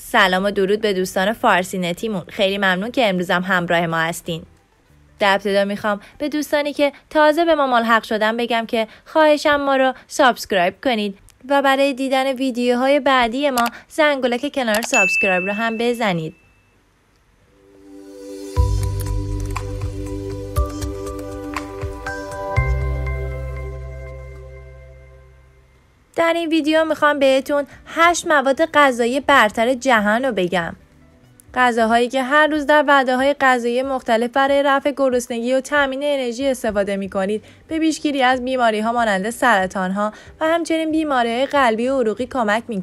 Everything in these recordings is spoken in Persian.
سلام و درود به دوستان فارسی نتیمون خیلی ممنون که امروزم همراه ما هستین در ابتدا میخوام به دوستانی که تازه به ما ملحق شدن بگم که خواهشم ما رو سابسکرایب کنید و برای دیدن ویدیوهای بعدی ما زنگولک کنار سابسکرایب رو هم بزنید در این ویدیو میخوام بهتون 8 مواد غذایی برتر جهان رو بگم. غذاهایی که هر روز در وعده های غذایی مختلف برای رفع گرسنگی و تامین انرژی استفاده می کنید به پیشگیری از بیماری ها مانند سرطان ها و همچنین بیماری های قلبی و عروقی کمک می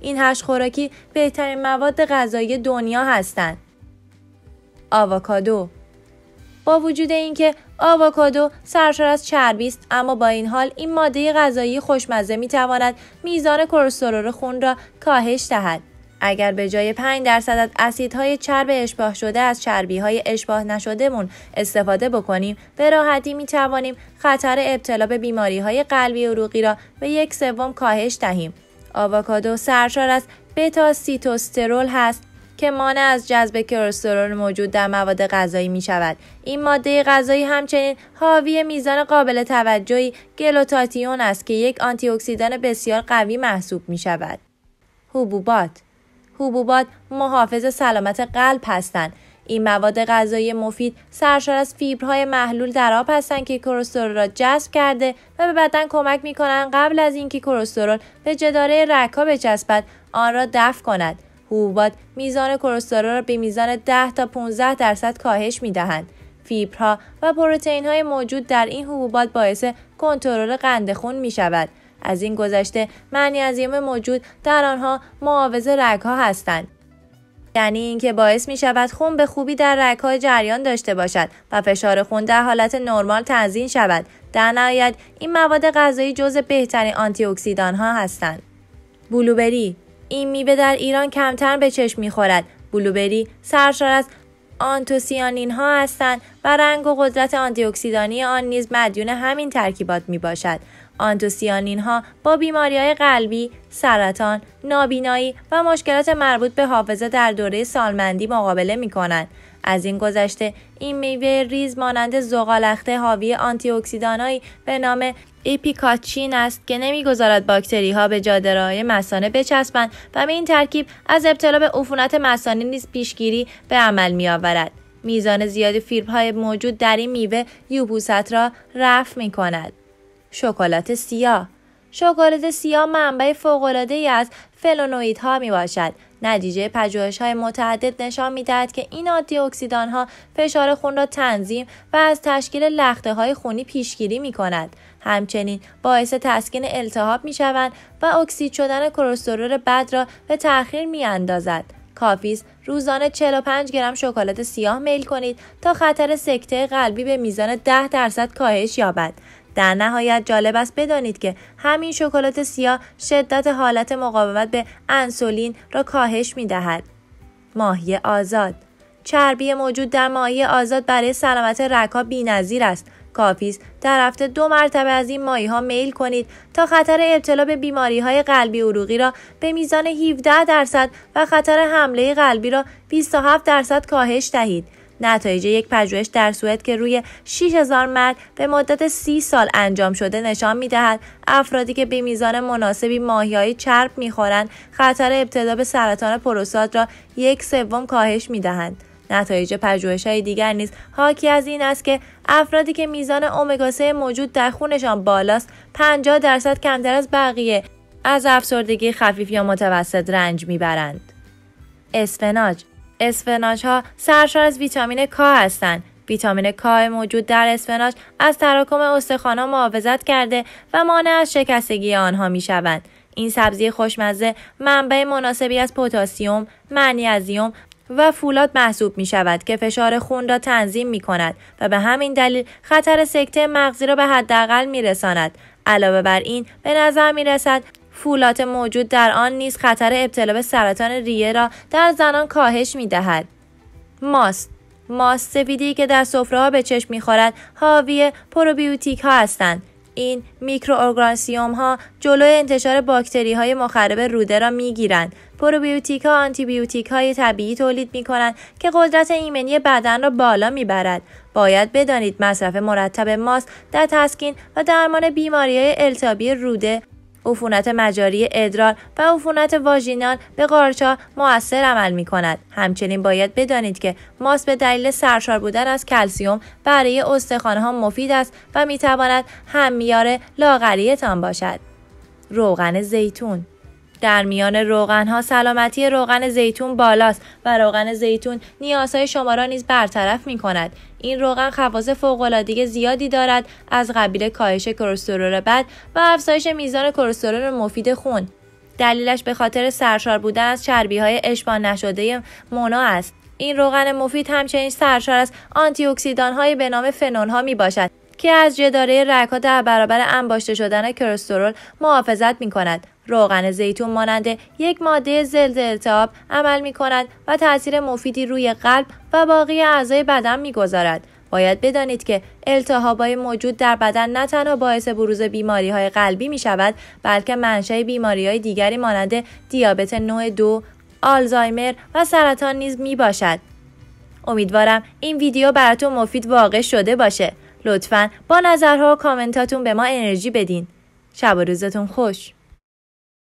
این هشت خوراکی بهترین مواد غذایی دنیا هستند. آووکادو با وجود اینکه آووکادو سرشار از چربی است اما با این حال این ماده غذایی خوشمزه می تواند میزان کلسترول خون را کاهش دهد اگر به جای 5 درصد از اسیدهای چرب اشباه شده از چربی های اشباه مون استفاده بکنیم به راحتی می توانیم خطر ابتلا به بیماری های قلبی و عروقی را به یک سوم کاهش دهیم آووکادو سرشار از بتا سیتوسترول هست که مانع از جذب کلسترول موجود در مواد غذایی می شود. این ماده غذایی همچنین حاوی میزان قابل توجهی گلوتاتیون است که یک آنتی اکسیدان بسیار قوی محسوب می شود. حبوبات حبوبات محافظ سلامت قلب هستند این مواد غذایی مفید سرشار از فیبرهای محلول در آب هستند که کلسترول را جذب کرده و به بدن کمک می کنند قبل از اینکه کلسترول به جداره رگها بچسبد آن را دفع کند حبوبات میزان کلسترول را به میزان 10 تا 15 درصد کاهش میدهند فیبرها و پروتئین های موجود در این حبوبات باعث کنترل قند خون می شود. از این گذشته منیزیم موجود در آنها معاوض رگها هستند. یعنی اینکه باعث می شود خون به خوبی در های جریان داشته باشد و فشار خون در حالت نرمال تنظیم شود. در نهایت این مواد غذایی جز بهترین آنتی ها هستند. بلوبری این میوه در ایران کمتر به چشم میخورد بلوبری سرشار از آنتوسیانین ها هستند و رنگ و قدرت آنتیاکسیدانی آن نیز مدیون همین ترکیبات میباشد. باشد. آنتوسیانین ها با بیماری های قلبی، سرطان، نابینایی و مشکلات مربوط به حافظه در دوره سالمندی مقابله میکنند. از این گذشته این میوه ریز مانند زغالخته حاوی آنتی به نام اپیکاچین است که نمیگذارد باکتری ها به جادرهای مسانه بچسبند و به این ترکیب از ابتلا به عفونت مسانه نیز پیشگیری به عمل میآورد میزان زیاد فیرپ های موجود در این میوه یوبوست را رفع می کند. شکلات سیاه شکلات سیاه منبع ای از فلونوئیدها میباشد نتیجه های متعدد نشان میدهد که این ها فشار خون را تنظیم و از تشکیل های خونی پیشگیری کند. همچنین باعث تسکین التهاب می‌شوند و اکسید شدن کلسترول بد را به تأخیر اندازد. کافیست روزانه 45 گرم شکلات سیاه میل کنید تا خطر سکته قلبی به میزان 10 درصد کاهش یابد. در نهایت جالب است بدانید که همین شکلات سیاه شدت حالت مقاومت به انسولین را کاهش می دهد. ماهی آزاد چربی موجود در ماهی آزاد برای سلامت بی نظیر است کافی است در هفته دو مرتبه از این ماهی ها میل کنید تا خطر ابتلا به بیماری های قلبی عروقی را به میزان 17 درصد و خطر حمله قلبی را 27 درصد کاهش دهید نتایج یک پژوهش در سوئد که روی 6000 مرد به مدت 30 سال انجام شده نشان میدهد افرادی که به میزان مناسبی ماهیهای چرب میخورند خطر ابتلا به سرطان پروستات را یک سوم کاهش میدهند نتایج پژوهش های دیگر نیز حاکی از این است که افرادی که میزان امگا 3 موجود در خونشان بالاست 50 درصد کمتر از بقیه از افسردگی خفیف یا متوسط رنج میبرند. اسفناج اسفناج ها سرشار از ویتامین کا هستند ویتامین کا موجود در اسفناج از تراکم استخوانها محافظت کرده و مانع از شکستگی آنها می این سبزی خوشمزه منبع مناسبی از پتاسیم، منیزیم و فولاد محسوب می شود که فشار خون را تنظیم می کند و به همین دلیل خطر سکته مغزی را به حداقل می رساند. علاوه بر این به نظر می رسد فولات موجود در آن نیز خطر ابتلا به سرطان ریه را در زنان کاهش می دهد. ماست ماست سفیدی که در سفره ها به چشم میخورد حاوی پروبیوتیک ها هستند این میکروارگانسیوم ها جلوی انتشار باکتری های مخرب روده را گیرند. پروبیوتیک ها آنتی های طبیعی تولید می کنند که قدرت ایمنی بدن را بالا میبرد باید بدانید مصرف مرتب ماست در تسکین و درمان بیماری های التابی روده عفونت مجاری ادرار و عفونت واژینال به قارچا موثر عمل می کند. همچنین باید بدانید که ماست به دلیل سرشار بودن از کلسیوم برای ها مفید است و می تواند هم میار لاغریتان باشد. روغن زیتون در میان روغن ها سلامتی روغن زیتون بالاست و روغن زیتون نیازهای شما را نیز برطرف می کند. این روغن خواص فوقالعاده زیادی دارد از قبیل کاهش کلسترول بد و افزایش میزان کلسترول مفید خون. دلیلش به خاطر سرشار بودن از چربی های اشبان نشده مونا است. این روغن مفید همچنین سرشار از آنتی های به نام فنون ها می باشد که از جداره رگها در برابر انباشته شدن کلسترول محافظت می کند روغن زیتون مانند یک ماده ضد التهاب عمل می کند و تاثیر مفیدی روی قلب و باقی اعضای بدن گذارد. باید بدانید که التهابهای موجود در بدن نه تنها باعث بروز بیماری های قلبی می شود بلکه منشأ بیماری های دیگری مانند دیابت نوع دو، آلزایمر و سرطان نیز می باشد. امیدوارم این ویدیو براتون مفید واقع شده باشه. لطفا با نظرها و کامنتاتون به ما انرژی بدین. شب و روزتون خوش.